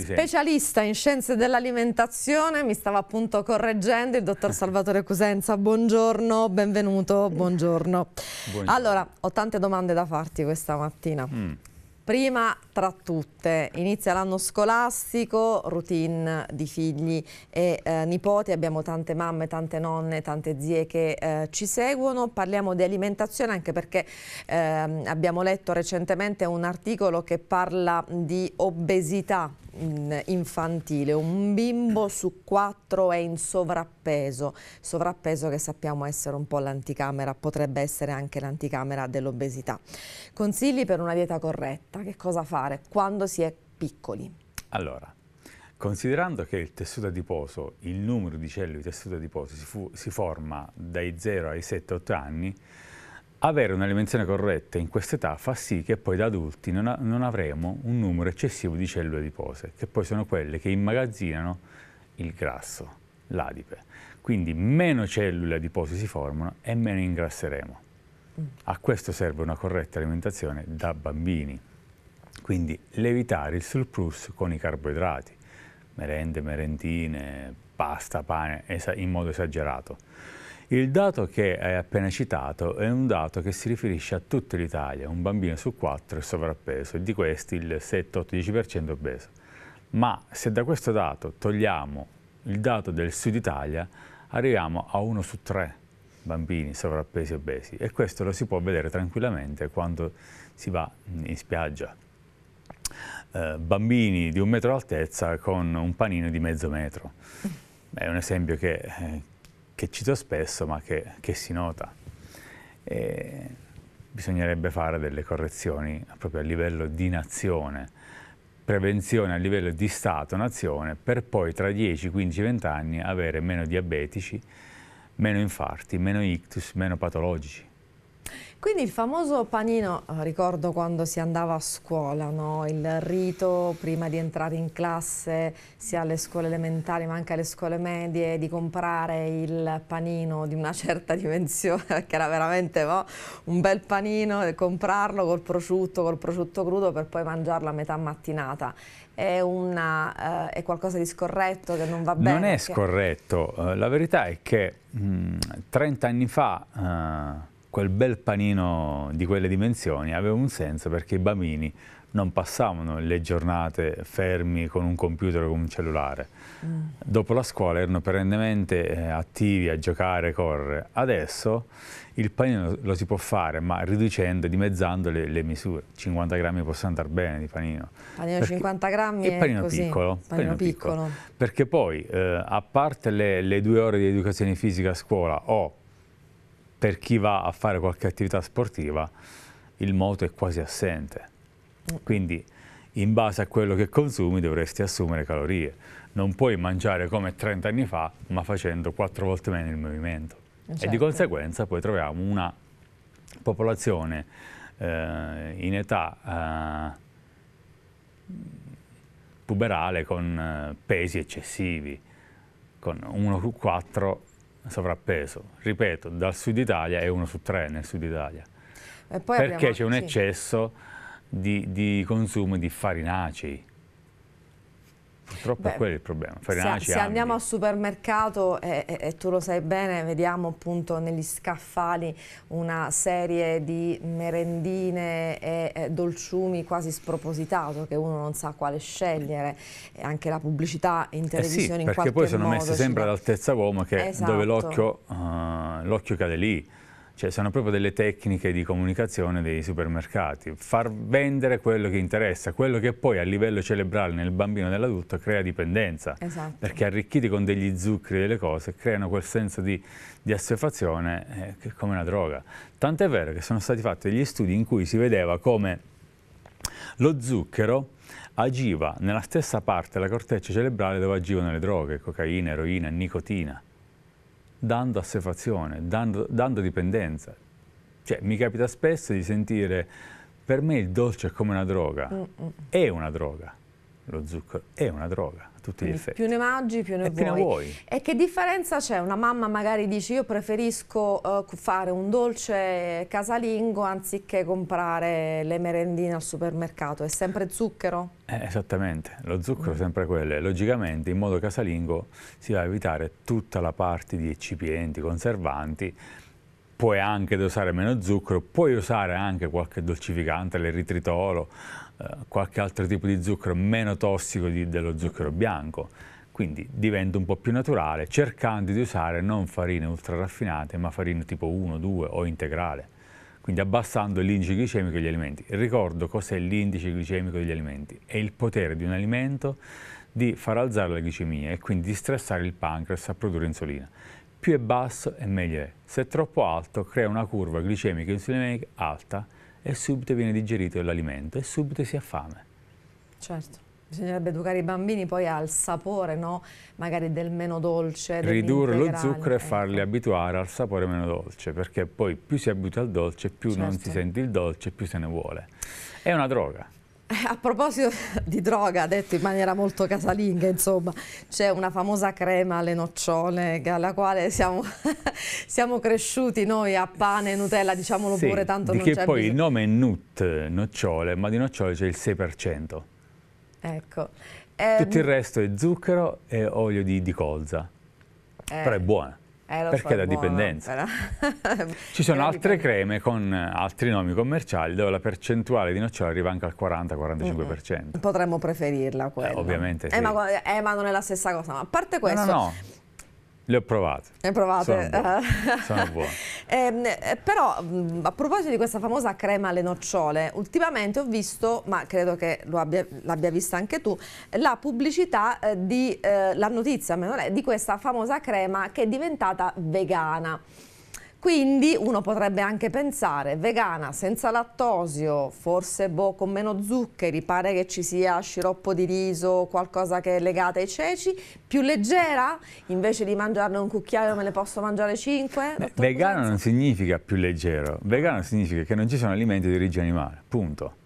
Elisei. Specialista in scienze dell'alimentazione, mi stava appunto correggendo il dottor Salvatore Cusenza. Buongiorno, benvenuto, buongiorno. buongiorno. Allora, ho tante domande da farti questa mattina. Mm. Prima fra tutte. Inizia l'anno scolastico, routine di figli e eh, nipoti, abbiamo tante mamme, tante nonne, tante zie che eh, ci seguono. Parliamo di alimentazione anche perché eh, abbiamo letto recentemente un articolo che parla di obesità mm, infantile, un bimbo su quattro è in sovrappeso, sovrappeso che sappiamo essere un po' l'anticamera, potrebbe essere anche l'anticamera dell'obesità. Consigli per una dieta corretta, che cosa fare? fare quando si è piccoli? Allora, considerando che il tessuto adiposo, il numero di cellule di tessuto adiposo si, fu, si forma dai 0 ai 7-8 anni, avere un'alimentazione corretta in questa età fa sì che poi da adulti non, a, non avremo un numero eccessivo di cellule adipose, che poi sono quelle che immagazzinano il grasso, l'adipe. Quindi meno cellule adipose si formano e meno ingrasseremo. Mm. A questo serve una corretta alimentazione da bambini. Quindi evitare il surplus con i carboidrati, merende, merentine, pasta, pane, in modo esagerato. Il dato che hai appena citato è un dato che si riferisce a tutta l'Italia, un bambino su quattro è sovrappeso e di questi il 7-8-10% obeso. Ma se da questo dato togliamo il dato del Sud Italia, arriviamo a uno su tre bambini sovrappesi e obesi e questo lo si può vedere tranquillamente quando si va in spiaggia. Eh, bambini di un metro d'altezza con un panino di mezzo metro. È un esempio che, eh, che cito spesso ma che, che si nota. E bisognerebbe fare delle correzioni proprio a livello di nazione, prevenzione a livello di Stato-nazione per poi tra 10, 15, 20 anni avere meno diabetici, meno infarti, meno ictus, meno patologici. Quindi il famoso panino, eh, ricordo quando si andava a scuola, no? il rito prima di entrare in classe, sia alle scuole elementari ma anche alle scuole medie, di comprare il panino di una certa dimensione, perché era veramente no? un bel panino, e comprarlo col prosciutto, col prosciutto crudo per poi mangiarlo a metà mattinata. È, una, eh, è qualcosa di scorretto che non va bene? Non è perché... scorretto, eh, la verità è che mh, mm, 30 anni fa... Eh quel bel panino di quelle dimensioni aveva un senso perché i bambini non passavano le giornate fermi con un computer o con un cellulare. Mm. Dopo la scuola erano perennemente eh, attivi a giocare, correre. Adesso il panino lo si può fare, ma riducendo, dimezzando le, le misure. 50 grammi può andare bene di panino. Panino perché, 50 grammi e panino, così, piccolo, panino, panino piccolo. piccolo, Perché poi, eh, a parte le, le due ore di educazione fisica a scuola o per chi va a fare qualche attività sportiva il moto è quasi assente. Quindi in base a quello che consumi dovresti assumere calorie. Non puoi mangiare come 30 anni fa, ma facendo 4 volte meno il movimento. Certo. E di certo. conseguenza poi troviamo una popolazione eh, in età eh, puberale con eh, pesi eccessivi, con 1,4 sovrappeso. Ripeto, dal sud Italia è uno su tre nel sud Italia. Perché abbiamo... c'è un eccesso di, di consumo di farinacei Purtroppo Beh, è quello il problema. Farinacci, se, se andiamo al supermercato e, e, e, tu lo sai bene, vediamo appunto negli scaffali una serie di merendine e, e dolciumi quasi spropositato che uno non sa quale scegliere. E anche la pubblicità in televisione eh sì, in qualche modo. perché poi sono messi sempre all'altezza uomo che esatto. dove l'occhio uh, cade lì. Cioè sono proprio delle tecniche di comunicazione dei supermercati. Far vendere quello che interessa, quello che poi a livello cerebrale nel bambino e nell'adulto crea dipendenza. Esatto. Perché arricchiti con degli zuccheri e delle cose creano quel senso di, di assuefazione eh, come una droga. Tant'è vero che sono stati fatti degli studi in cui si vedeva come lo zucchero agiva nella stessa parte della corteccia cerebrale dove agivano le droghe, cocaina, eroina, nicotina dando assefazione, dando, dando dipendenza. Cioè, mi capita spesso di sentire, per me il dolce è come una droga. Mm -mm. È una droga. Lo zucchero è una droga tutti gli effetti. Più ne mangi, più ne, e vuoi. ne vuoi. E che differenza c'è? Una mamma magari dice io preferisco uh, fare un dolce casalingo anziché comprare le merendine al supermercato. È sempre zucchero? Eh, esattamente, lo zucchero è mm. sempre quello. Logicamente in modo casalingo si va a evitare tutta la parte di eccipienti, conservanti puoi anche dosare meno zucchero, puoi usare anche qualche dolcificante, l'eritritolo, eh, qualche altro tipo di zucchero meno tossico di, dello zucchero bianco. Quindi diventa un po' più naturale cercando di usare non farine ultra raffinate ma farine tipo 1, 2 o integrale. Quindi abbassando l'indice glicemico degli alimenti. Ricordo cos'è l'indice glicemico degli alimenti. È il potere di un alimento di far alzare la glicemia e quindi di stressare il pancreas a produrre insulina più è basso e meglio è. Se è troppo alto crea una curva glicemica e insulinica alta e subito viene digerito l'alimento e subito si ha fame. Certo. Bisognerebbe educare i bambini poi al sapore, no? magari del meno dolce. Ridurre lo zucchero e ecco. farli abituare al sapore meno dolce, perché poi più si abitua al dolce, più certo. non si certo. sente il dolce, più se ne vuole. È una droga. A proposito di droga, detto in maniera molto casalinga, insomma, c'è una famosa crema alle nocciole alla quale siamo, siamo, cresciuti noi a pane e Nutella, diciamolo sì, pure, tanto non c'è bisogno. poi il nome è Nut, nocciole, ma di nocciole c'è il 6%. Ecco. Tutto il ehm, resto è zucchero e olio di, di colza, eh. però è eh, buona. Eh, perché da buono, dipendenza. Ci sono altre creme con eh, altri nomi commerciali dove la percentuale di nocciolo arriva anche al 40-45%. Mm, mm. Potremmo preferirla quella. Eh, ovviamente eh, sì. ma, eh, ma, non è la stessa cosa. Ma a parte questo... No, no, no. Le ho provate. Le ho provate. Sono buone. Ah. Sono ehm, eh, però a proposito di questa famosa crema alle nocciole, ultimamente ho visto, ma credo che l'abbia vista anche tu, la pubblicità eh, di, eh, la notizia, meno lei, di questa famosa crema che è diventata vegana. Quindi uno potrebbe anche pensare, vegana, senza lattosio, forse boh, con meno zuccheri, pare che ci sia sciroppo di riso, qualcosa che è legato ai ceci, più leggera, invece di mangiarne un cucchiaio me ne posso mangiare cinque? Beh, vegano Pulenza. non significa più leggero, vegano significa che non ci sono alimenti di origine animale, punto.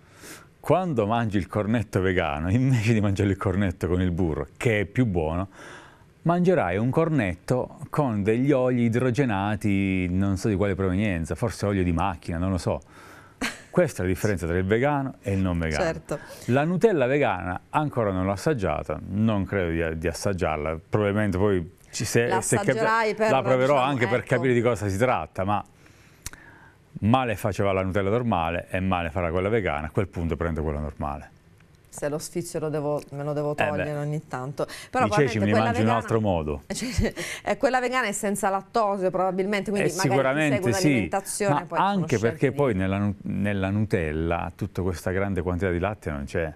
Quando mangi il cornetto vegano, invece di mangiare il cornetto con il burro, che è più buono, mangerai un cornetto con degli oli idrogenati, non so di quale provenienza, forse olio di macchina, non lo so. Questa è la differenza tra il vegano e il non vegano. Certo. La Nutella vegana ancora non l'ho assaggiata, non credo di, di assaggiarla, probabilmente poi ci, se, la, se per, la proverò diciamo, anche ecco. per capire di cosa si tratta, ma male faceva la Nutella normale e male farà quella vegana, a quel punto prendo quella normale se lo sfizio lo devo, me lo devo eh togliere eh ogni tanto. Però I ceci me li mangio vegana, in altro modo. Cioè, eh, quella vegana è senza lattosio probabilmente, quindi eh, sicuramente sì, ma anche perché poi nella, nella Nutella tutta questa grande quantità di latte non c'è.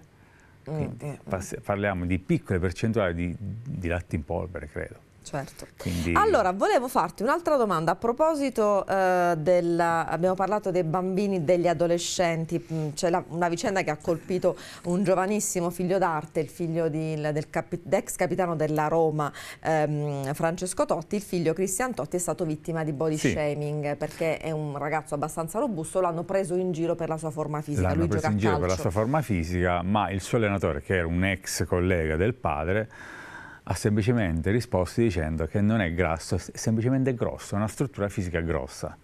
Mm, eh, mm. parliamo di piccole percentuali di, di latte in polvere, credo. Certo. Quindi... Allora, volevo farti un'altra domanda a proposito eh, del... abbiamo parlato dei bambini, degli adolescenti, mm, c'è una vicenda che ha colpito un giovanissimo figlio d'arte, il figlio di, del capi, ex capitano della Roma, ehm, Francesco Totti, il figlio Cristian Totti è stato vittima di body sì. shaming perché è un ragazzo abbastanza robusto, l'hanno preso in giro per la sua forma fisica. L'hanno preso in giro calcio. per la sua forma fisica, ma il suo allenatore, che era un ex collega del padre, ha semplicemente risposto dicendo che non è grasso, è semplicemente grosso, è una struttura fisica grossa.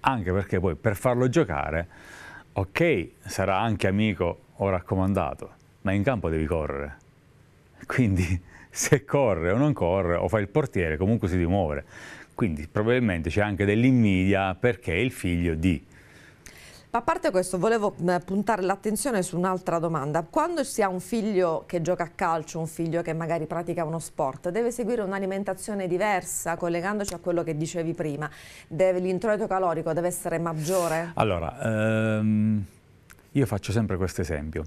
Anche perché poi per farlo giocare, ok, sarà anche amico o raccomandato, ma in campo devi correre. Quindi se corre o non corre o fa il portiere, comunque si deve muovere. Quindi probabilmente c'è anche dell'invidia perché è il figlio di a parte questo, volevo eh, puntare l'attenzione su un'altra domanda. Quando si ha un figlio che gioca a calcio, un figlio che magari pratica uno sport, deve seguire un'alimentazione diversa, collegandoci a quello che dicevi prima. L'introito calorico deve essere maggiore? Allora, ehm, io faccio sempre questo esempio.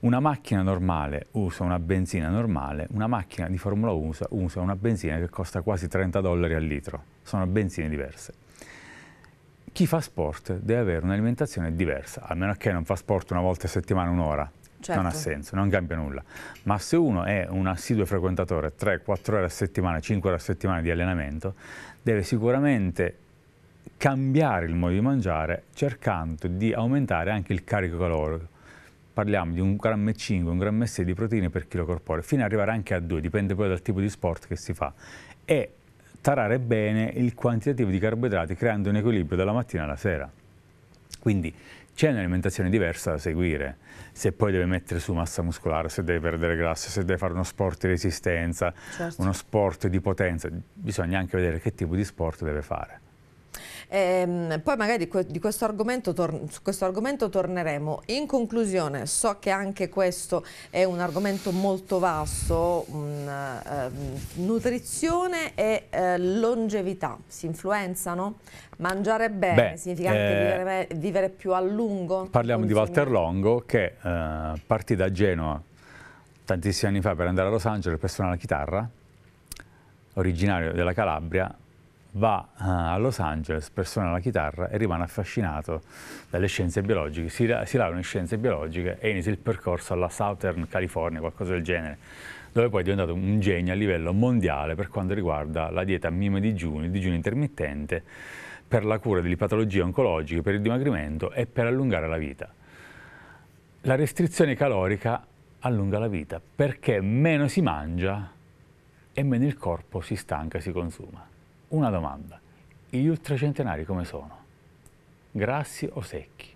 Una macchina normale usa una benzina normale, una macchina di Formula 1 usa, usa una benzina che costa quasi 30 dollari al litro. Sono benzine diverse chi fa sport deve avere un'alimentazione diversa, a meno che non fa sport una volta a settimana, un'ora. Certo. Non ha senso, non cambia nulla. Ma se uno è un assiduo frequentatore 3-4 ore a settimana, 5 ore a settimana di allenamento, deve sicuramente cambiare il modo di mangiare cercando di aumentare anche il carico calorico. Parliamo di 1,5 grammo, 1,6 grammi di proteine per chilo corporeo, fino ad arrivare anche a 2, dipende poi dal tipo di sport che si fa. E tarare bene il quantitativo di carboidrati creando un equilibrio dalla mattina alla sera. Quindi c'è un'alimentazione diversa da seguire, se poi deve mettere su massa muscolare, se deve perdere grasso, se deve fare uno sport di resistenza, certo. uno sport di potenza, bisogna anche vedere che tipo di sport deve fare. Ehm, poi magari di questo argomento su questo argomento torneremo. In conclusione, so che anche questo è un argomento molto vasto, mh, ehm, uh, nutrizione e uh, longevità si influenzano? Mangiare bene Beh, significa anche eh, vivere, vivere, più a lungo? Parliamo di Walter Longo che uh, partì da Genova tantissimi anni fa per andare a Los Angeles per suonare la chitarra, originario della Calabria, va eh, a Los Angeles, per suonare la chitarra e rimane affascinato dalle scienze biologiche, si, si laurea in scienze biologiche e inizia il percorso alla Southern California, qualcosa del genere, dove poi è diventato un genio a livello mondiale per quanto riguarda la dieta mima digiuno, il digiuno intermittente, per la cura delle patologie oncologiche, per il dimagrimento e per allungare la vita. La restrizione calorica allunga la vita perché meno si mangia e meno il corpo si stanca e si consuma una domanda. Gli ultracentenari come sono? Grassi o secchi?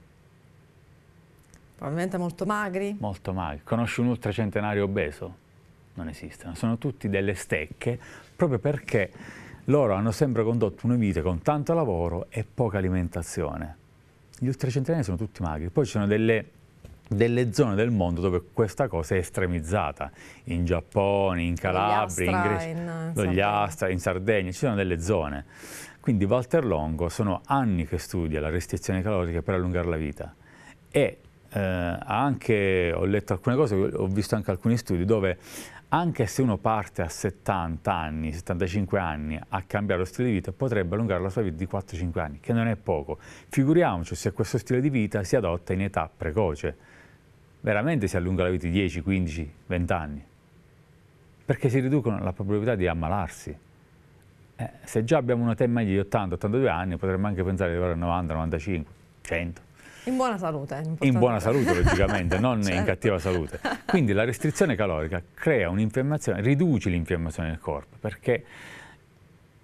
Probabilmente molto magri. Molto magri. Conosci un ultracentenario obeso? Non esistono. Sono tutti delle stecche proprio perché loro hanno sempre condotto una vita con tanto lavoro e poca alimentazione. Gli ultracentenari sono tutti magri. Poi ci sono delle delle zone del mondo dove questa cosa è estremizzata, in Giappone, in Calabria, in Grecia, in, eh, in, Sardegna, ci sono delle zone. Quindi Walter Longo sono anni che studia la restrizione calorica per allungare la vita e eh, anche, ho letto alcune cose, ho visto anche alcuni studi dove anche se uno parte a 70 anni, 75 anni a cambiare lo stile di vita, potrebbe allungare la sua vita di 4-5 anni, che non è poco. Figuriamoci se questo stile di vita si adotta in età precoce veramente si allunga la vita di 10, 15, 20 anni, perché si riducono la probabilità di ammalarsi. Eh, se già abbiamo una età di 80-82 anni, potremmo anche pensare di avere 90, 95, 100. In buona salute. In buona salute, logicamente, non certo. in cattiva salute. Quindi la restrizione calorica crea un'infiammazione, riduce l'infiammazione del corpo, perché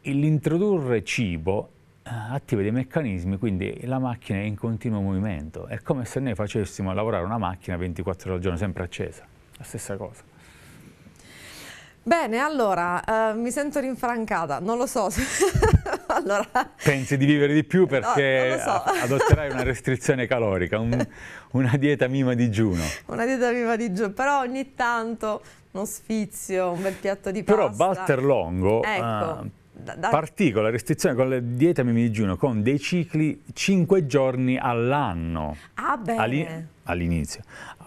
l'introdurre cibo eh, attiva dei meccanismi, quindi la macchina è in continuo movimento. È come se noi facessimo lavorare una macchina 24 ore al giorno, sempre accesa. La stessa cosa. Bene, allora, eh, mi sento rinfrancata, non lo so. allora... Pensi di vivere di più perché no, so. adotterai una restrizione calorica, un, una dieta mima digiuno. Una dieta mima digiuno, però ogni tanto uno sfizio, un bel piatto di pasta. Però Walter Longo ecco. eh, da, da... la restrizione con le diete digiuno con dei cicli 5 giorni all'anno. Ah, All'inizio.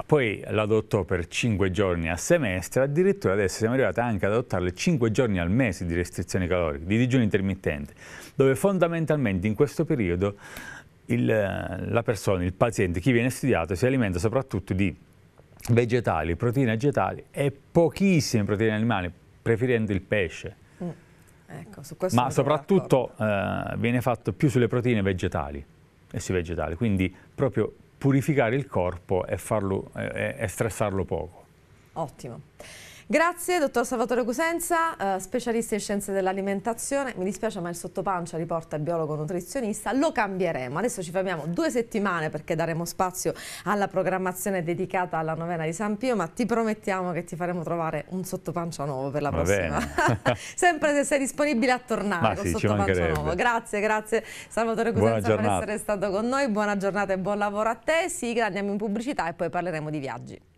Poi l'adottò per 5 giorni a semestre, addirittura adesso siamo arrivati anche ad adottarle 5 giorni al mese di restrizione calorica di digiuno intermittente, dove fondamentalmente in questo periodo il, la persona, il paziente, chi viene studiato si alimenta soprattutto di vegetali, proteine vegetali e pochissime proteine animali, preferendo il pesce Ecco, Ma soprattutto eh, viene fatto più sulle proteine vegetali e sui vegetali, quindi proprio purificare il corpo e, farlo, eh, e, e stressarlo poco. Ottimo. Grazie, dottor Salvatore Cusenza, eh, specialista in scienze dell'alimentazione. Mi dispiace, ma il sottopancia riporta il biologo nutrizionista. Lo cambieremo. Adesso ci fermiamo due settimane perché daremo spazio alla programmazione dedicata alla novena di San Pio, ma ti promettiamo che ti faremo trovare un sottopancia nuovo per la Va prossima. Sempre se sei disponibile a tornare ma con sì, sottopancia nuovo. Grazie, grazie Salvatore Cusenza per essere stato con noi. Buona giornata e buon lavoro a te. Sigla, andiamo in pubblicità e poi parleremo di viaggi.